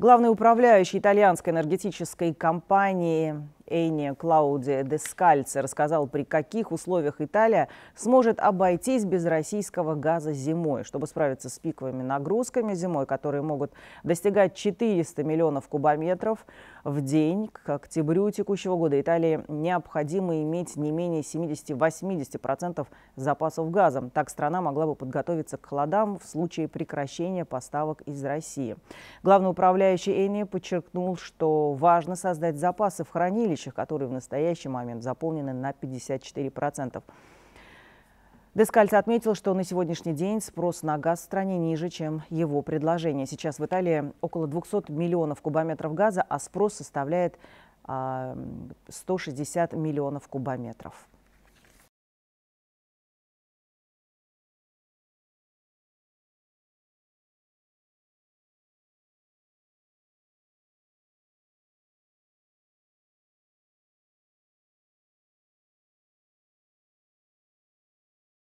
Главный управляющий итальянской энергетической компании Эйне Клауди Дескальце рассказал, при каких условиях Италия сможет обойтись без российского газа зимой, чтобы справиться с пиковыми нагрузками зимой, которые могут достигать 400 миллионов кубометров в день. К октябрю текущего года Италии необходимо иметь не менее 70-80% запасов газа. Так страна могла бы подготовиться к холодам в случае прекращения поставок из России. Главный управляющий Эйне подчеркнул, что важно создать запасы в хранилище служащих, которые в настоящий момент заполнены на 54%. Дескальц отметил, что на сегодняшний день спрос на газ в стране ниже, чем его предложение. Сейчас в Италии около 200 миллионов кубометров газа, а спрос составляет 160 а, миллионов кубометров.